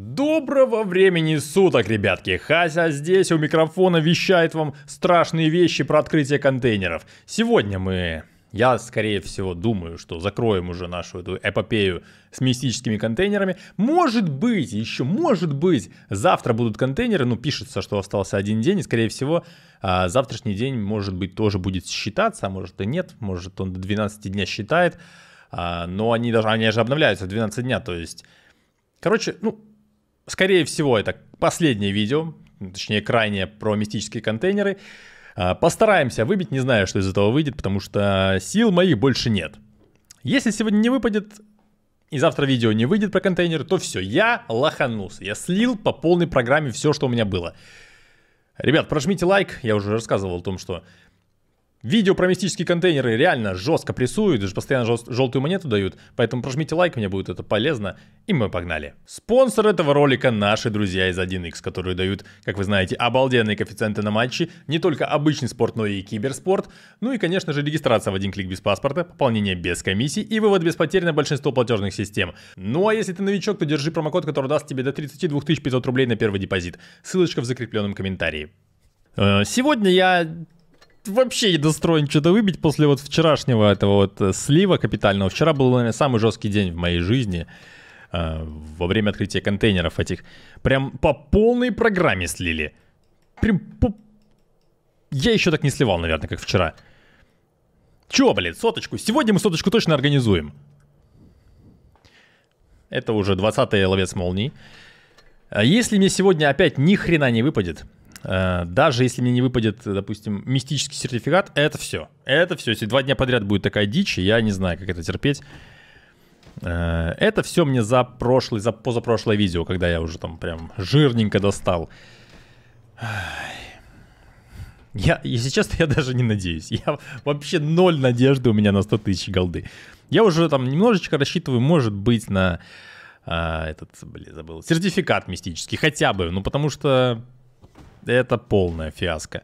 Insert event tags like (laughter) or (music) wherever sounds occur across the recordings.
Доброго времени суток, ребятки! Хася здесь, у микрофона вещает вам страшные вещи про открытие контейнеров. Сегодня мы... Я, скорее всего, думаю, что закроем уже нашу эту эпопею с мистическими контейнерами. Может быть, еще может быть, завтра будут контейнеры. Ну, пишется, что остался один день, и, скорее всего, а, завтрашний день, может быть, тоже будет считаться, а может и нет. Может, он до 12 дня считает. А, но они, даже, они же обновляются в 12 дня, то есть... Короче, ну, Скорее всего, это последнее видео, точнее крайнее про мистические контейнеры. А, постараемся выбить, не знаю, что из этого выйдет, потому что сил моих больше нет. Если сегодня не выпадет, и завтра видео не выйдет про контейнеры, то все, я лоханулся. Я слил по полной программе все, что у меня было. Ребят, прожмите лайк. Я уже рассказывал о том, что Видео про мистические контейнеры реально жестко прессуют, даже постоянно жест, желтую монету дают, поэтому прожмите лайк, мне будет это полезно, и мы погнали. Спонсор этого ролика наши друзья из 1x, которые дают, как вы знаете, обалденные коэффициенты на матчи, не только обычный спорт, но и киберспорт, ну и, конечно же, регистрация в один клик без паспорта, пополнение без комиссий и вывод без потерь на большинство платежных систем. Ну а если ты новичок, то держи промокод, который даст тебе до 32 500 рублей на первый депозит. Ссылочка в закрепленном комментарии. Э, сегодня я вообще не настроен что-то выбить после вот вчерашнего этого вот э, слива капитального. Вчера был, наверное, самый жесткий день в моей жизни э, во время открытия контейнеров этих. Прям по полной программе слили. Прям по... Я еще так не сливал, наверное, как вчера. Чего, блин, соточку? Сегодня мы соточку точно организуем. Это уже 20-й ловец молний. А если мне сегодня опять ни хрена не выпадет, Э, даже если мне не выпадет, допустим, мистический сертификат, это все. Это все. Если два дня подряд будет такая дичь, я не знаю, как это терпеть. Э, это все мне за прошлый, за позапрошлое видео, когда я уже там прям жирненько достал. Я, если честно, я даже не надеюсь. Я вообще ноль надежды у меня на 100 тысяч голды. Я уже там немножечко рассчитываю, может быть, на а, этот, блин, забыл, сертификат мистический хотя бы. Ну, потому что это полная фиаско.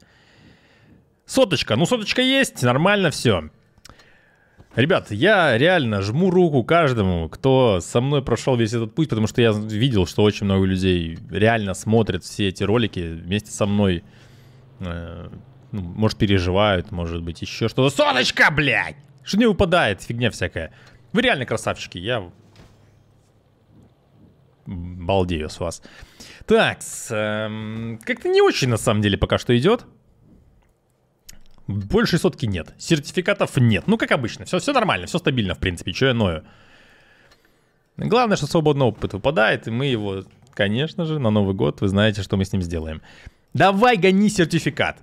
Соточка. Ну, соточка есть, нормально все. Ребят, я реально жму руку каждому, кто со мной прошел весь этот путь, потому что я видел, что очень много людей реально смотрят все эти ролики вместе со мной. Э, ну, может, переживают, может быть, еще что-то. Соточка, блядь! Что не выпадает, фигня всякая. Вы реально красавчики, я балдею с вас. Так, эм, как-то не очень на самом деле пока что идет. Больше сотки нет. Сертификатов нет. Ну, как обычно. Все, все нормально, все стабильно, в принципе. что я ною? Главное, что свободный опыт выпадает, и мы его, конечно же, на Новый год, вы знаете, что мы с ним сделаем. Давай гони сертификат.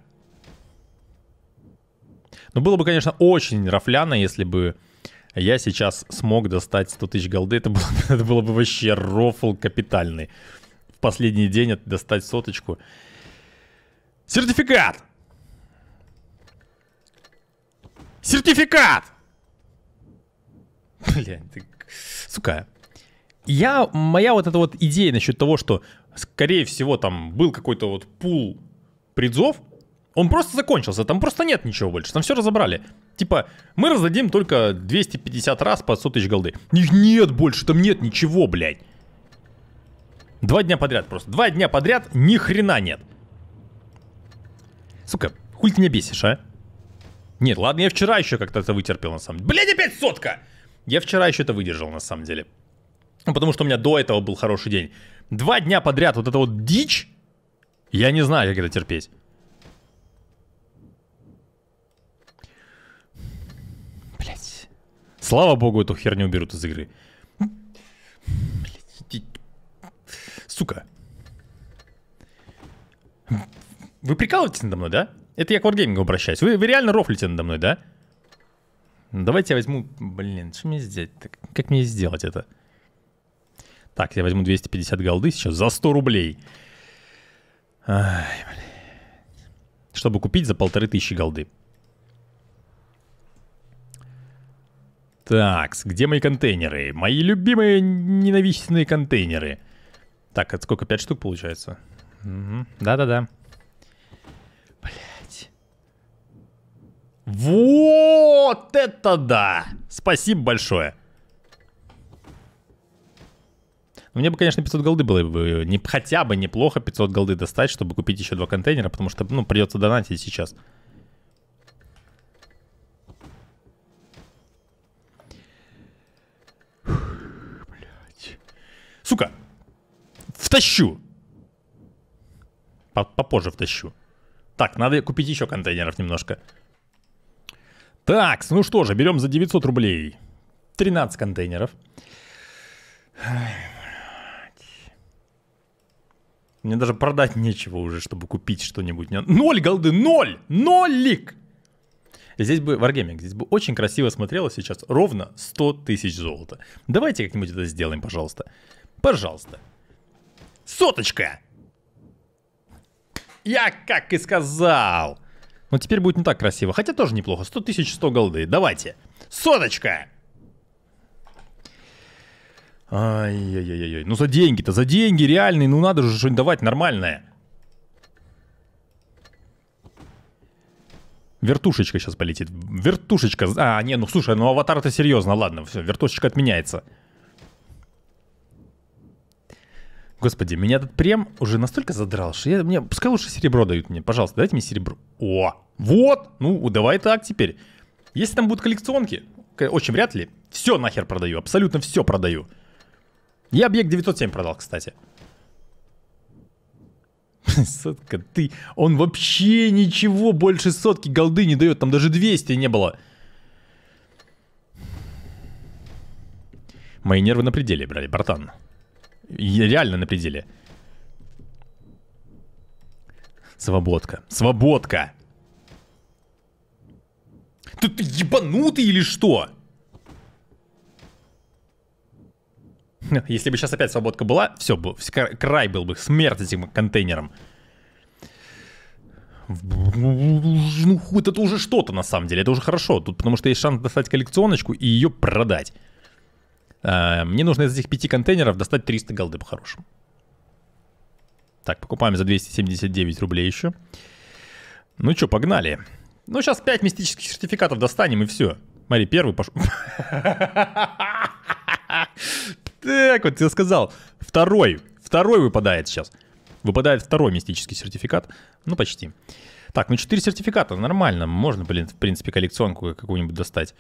Ну, было бы, конечно, очень рафляно, если бы я сейчас смог достать 100 тысяч голды, это было, (laughs) это было бы вообще рофл капитальный. В последний день достать соточку. Сертификат! Сертификат! Блин, ты... Сука. Я... Моя вот эта вот идея насчет того, что, скорее всего, там был какой-то вот пул призов, он просто закончился, там просто нет ничего больше, там все разобрали. Типа, мы раздадим только 250 раз по 100 тысяч голды. Их нет больше, там нет ничего, блядь. Два дня подряд просто. Два дня подряд ни хрена нет. Сука, хуй ты меня бесишь, а? Нет, ладно, я вчера еще как-то это вытерпел, на самом деле. Блядь, опять сотка! Я вчера еще это выдержал, на самом деле. Ну, потому что у меня до этого был хороший день. Два дня подряд вот это вот дичь, я не знаю, как это терпеть. Слава богу, эту херню уберут из игры. Сука. Вы прикалываетесь надо мной, да? Это я к Wargaming обращаюсь. Вы, вы реально рофлите надо мной, да? Ну, давайте я возьму... Блин, что мне сделать? -то? Как мне сделать это? Так, я возьму 250 голды сейчас за 100 рублей. Ай, блин. Чтобы купить за полторы тысячи голды. Так, где мои контейнеры? Мои любимые ненавистные контейнеры. Так, это сколько? Пять штук получается? Да-да-да. Угу. Блять. Вот это да! Спасибо большое. Ну, мне бы, конечно, 500 голды было бы не, хотя бы неплохо 500 голды достать, чтобы купить еще два контейнера, потому что, ну, придется донатить сейчас. Втащу. Попозже втащу. Так, надо купить еще контейнеров немножко. Так, ну что же, берем за 900 рублей. 13 контейнеров. Мне даже продать нечего уже, чтобы купить что-нибудь. Ноль голды, ноль! Нолик! Здесь бы, Wargaming, здесь бы очень красиво смотрелось сейчас ровно 100 тысяч золота. Давайте как-нибудь это сделаем, пожалуйста. Пожалуйста. Соточка! Я как и сказал. Но ну, теперь будет не так красиво. Хотя тоже неплохо. 100 тысяч 100 голды. Давайте. Соточка! Ай-яй-яй-яй. Ну за деньги-то, за деньги реальные. Ну надо же что-нибудь давать нормальное. Вертушечка сейчас полетит. Вертушечка. А, не, ну слушай, ну аватар-то серьезно. Ладно, все, вертушечка отменяется. Господи, меня этот прем уже настолько задрал, что я, мне, пускай лучше серебро дают мне. Пожалуйста, дайте мне серебро. О, вот, ну, давай так теперь. Если там будут коллекционки, очень вряд ли, все нахер продаю, абсолютно все продаю. Я объект 907 продал, кстати. (laughs) Сотка, ты... Он вообще ничего больше сотки голды не дает. Там даже 200 не было. Мои нервы на пределе, брали, братан реально на пределе. Свободка. Свободка! Ты, ты ебанутый или что? Если бы сейчас опять свободка была, все, был, край был бы, смерть этим контейнером. Ну, хуй, это уже что-то на самом деле, это уже хорошо. Тут потому что есть шанс достать коллекционочку и ее продать. Эм, мне нужно из этих пяти контейнеров достать 300 голды по-хорошему. Так, покупаем за 279 рублей еще. Ну что, погнали. Ну, сейчас 5 мистических сертификатов достанем и все. Смотри, первый пошел. (laughs) Так вот, я сказал. Второй. Второй выпадает сейчас. Выпадает второй мистический сертификат. Ну, почти. Так, ну 4 сертификата, нормально. Можно, блин, в принципе, коллекционку какую-нибудь достать.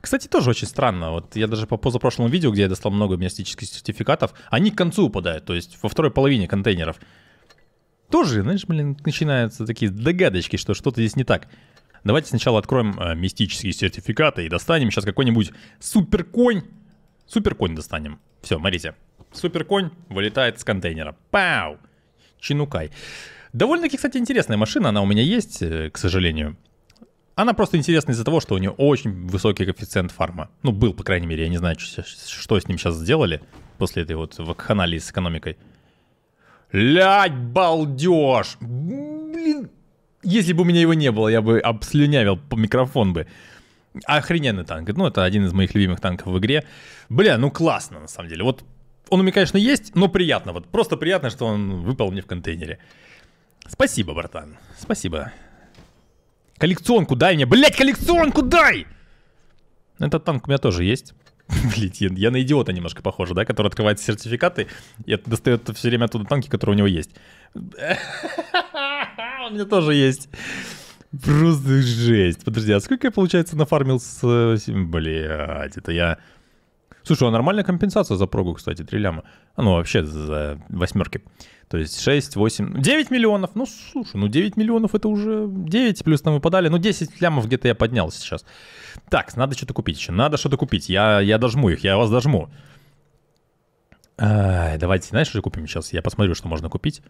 Кстати, тоже очень странно. Вот я даже по позапрошлому видео, где я достал много мистических сертификатов, они к концу упадают, то есть во второй половине контейнеров. Тоже, знаешь, блин, начинаются такие догадочки, что что-то здесь не так. Давайте сначала откроем э, мистические сертификаты и достанем сейчас какой-нибудь суперконь. Суперконь достанем. Все, смотрите. Суперконь вылетает с контейнера. Пау! Чинукай. Довольно-таки, кстати, интересная машина, она у меня есть, э, к сожалению. Она просто интересна из-за того, что у нее очень высокий коэффициент фарма. Ну, был, по крайней мере, я не знаю, что, что с ним сейчас сделали после этой вот вакханалии с экономикой. Лять, балдеж! Блин, если бы у меня его не было, я бы обслюнявил по микрофон бы. Охрененный танк. Ну, это один из моих любимых танков в игре. Бля, ну классно, на самом деле. Вот он у меня, конечно, есть, но приятно. Вот просто приятно, что он выпал мне в контейнере. Спасибо, братан. Спасибо. Коллекционку дай мне. Блять, коллекционку дай! Ну, этот танк у меня тоже есть. (laughs) Блять, я, я на идиота немножко похожа, да, который открывает сертификаты и достает все время оттуда танки, которые у него есть. (laughs) У меня тоже есть. Просто жесть. Подожди, а сколько я, получается, нафармил с... Э, Блять, это я... Слушай, а нормальная компенсация за прогу, кстати, 3 ляма. А ну вообще за восьмерки. То есть 6, 8, 9 миллионов. Ну, слушай, ну 9 миллионов это уже 9 плюс там выпадали. Ну, 10 лямов где-то я поднял сейчас. Так, надо что-то купить еще. Надо что-то купить. Я, я дожму их, я вас дожму. А, давайте, знаешь, что купим сейчас? Я посмотрю, что можно купить.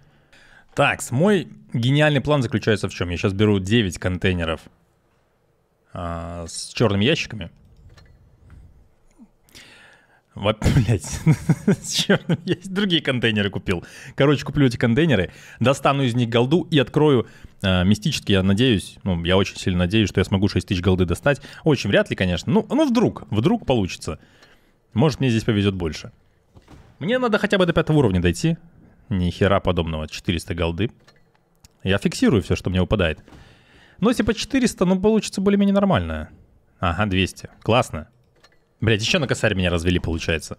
Так, мой гениальный план заключается в чем? Я сейчас беру 9 контейнеров а, с черными ящиками. (laughs) Блять, (laughs) я другие контейнеры купил. Короче, куплю эти контейнеры, достану из них голду и открою э, мистически, я надеюсь, ну, я очень сильно надеюсь, что я смогу 6 тысяч голды достать. Очень вряд ли, конечно, ну, ну вдруг, вдруг получится. Может, мне здесь повезет больше. Мне надо хотя бы до пятого уровня дойти. Ни хера подобного, 400 голды. Я фиксирую все, что мне выпадает. Но если по 400, ну, получится более-менее нормально. Ага, 200, классно. Блять, еще на косарь меня развели, получается.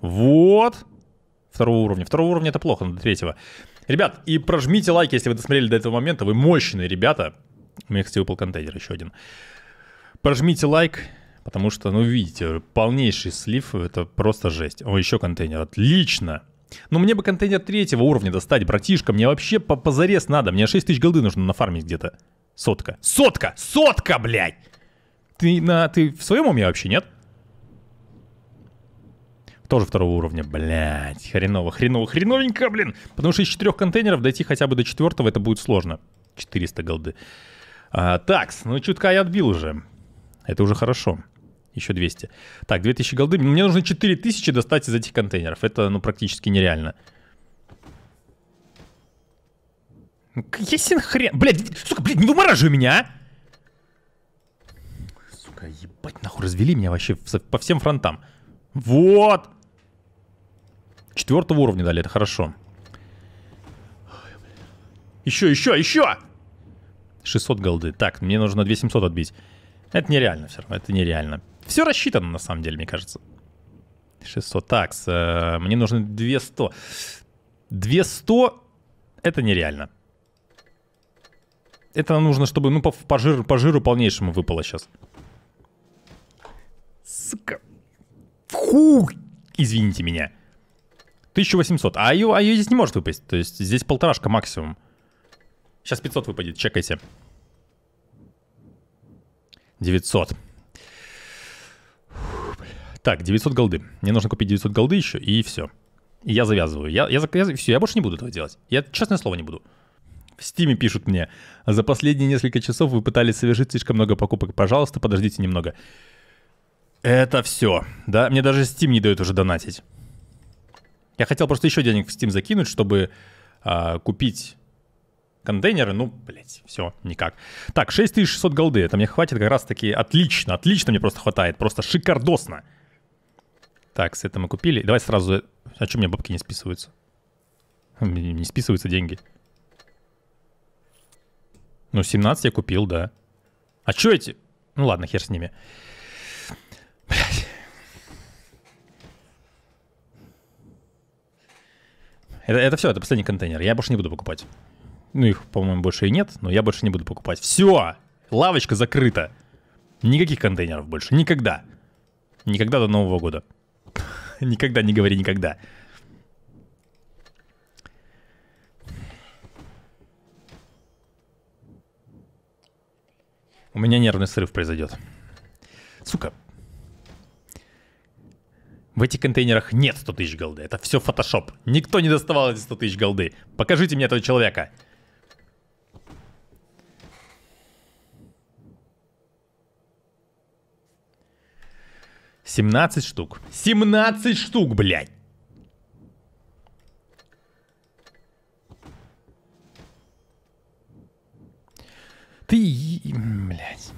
Вот. Второго уровня. Второго уровня это плохо, надо третьего. Ребят, и прожмите лайк, если вы досмотрели до этого момента. Вы мощные ребята. У меня, кстати, выпал контейнер еще один. Прожмите лайк, потому что, ну, видите, полнейший слив, это просто жесть. О, еще контейнер, отлично. Ну, мне бы контейнер третьего уровня достать, братишка, мне вообще по позарез надо, мне 6 тысяч голды нужно нафармить где-то. Сотка. Сотка! Сотка, блядь! ты, на, ты в своем уме вообще, нет? Тоже второго уровня. Блять, хреново, хреново, хреновенько, блин. Потому что из четырех контейнеров дойти хотя бы до четвертого это будет сложно. 400 голды. А, такс, ну чутка я отбил уже. Это уже хорошо. Еще 200. Так, 2000 голды. Мне нужно 4000 достать из этих контейнеров. Это, ну, практически нереально. Ясен хрен. Блядь, сука, блядь, не вымораживай меня, а! Ебать, нахуй развели меня вообще по всем фронтам. Вот! Четвертого уровня дали, это хорошо. Еще, еще, еще! 600 голды. Так, мне нужно 2700 отбить. Это нереально все равно, это нереально. Все рассчитано, на самом деле, мне кажется. 600. Такс, э, мне нужно 200. 200 это нереально. Это нужно, чтобы, ну, по, по, жиру, по жиру полнейшему выпало сейчас. Сука. Фу! Извините меня. 1800. А ее, а ее здесь не может выпасть. То есть здесь полторашка максимум. Сейчас 500 выпадет, чекайте. 900. Так, 900 голды. Мне нужно купить 900 голды еще, и все. И я завязываю. Я, я, я, все, я больше не буду этого делать. Я, честное слово, не буду. В Стиме пишут мне. За последние несколько часов вы пытались совершить слишком много покупок. Пожалуйста, подождите немного. Это все, да? Мне даже Steam не дает уже донатить. Я хотел просто еще денег в Steam закинуть, чтобы а, купить контейнеры. Ну, блять, все, никак. Так, 6600 голды. Это мне хватит как раз-таки отлично. Отлично мне просто хватает. Просто шикардосно. Так, с это мы купили. Давай сразу... А что у меня бабки не списываются? Не списываются деньги. Ну, 17 я купил, да. А что эти? Ну ладно, хер с ними. Это, это все, это последний контейнер. Я больше не буду покупать. Ну, их, по-моему, больше и нет, но я больше не буду покупать. Все! Лавочка закрыта. Никаких контейнеров больше. Никогда. Никогда до Нового года. (laughs) никогда не говори никогда. У меня нервный срыв произойдет. этих контейнерах нет 100 тысяч голды. Это все фотошоп. Никто не доставал эти 100 тысяч голды. Покажите мне этого человека. Семнадцать штук. Семнадцать штук, блядь! Ты... Блядь.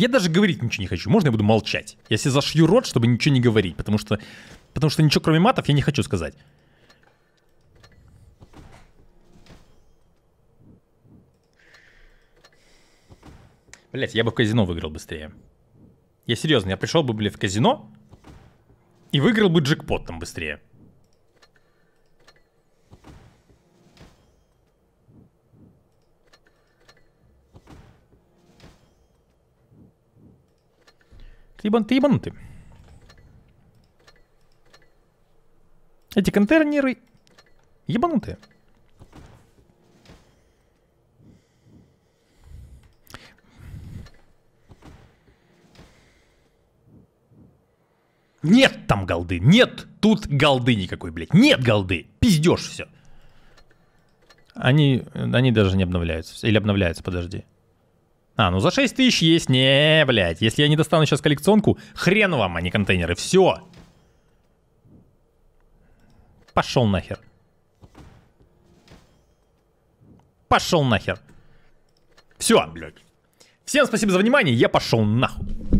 Я даже говорить ничего не хочу. Можно я буду молчать? Я себе зашью рот, чтобы ничего не говорить, потому что, потому что ничего кроме матов я не хочу сказать. Блять, я бы в казино выиграл быстрее. Я серьезно, я пришел бы, блядь, в казино и выиграл бы джекпот там быстрее. Ты ебан, ты ебанутый. Эти контейнеры ебанутые. Нет там голды, нет тут голды никакой, блядь, нет голды, пиздешь все. Они, они даже не обновляются, или обновляются, подожди. А, ну за 6 тысяч есть. Не, блядь. Если я не достану сейчас коллекционку, хрен вам, а не контейнеры. Все. Пошел нахер. Пошел нахер. Все, блядь. Всем спасибо за внимание. Я пошел нахуй.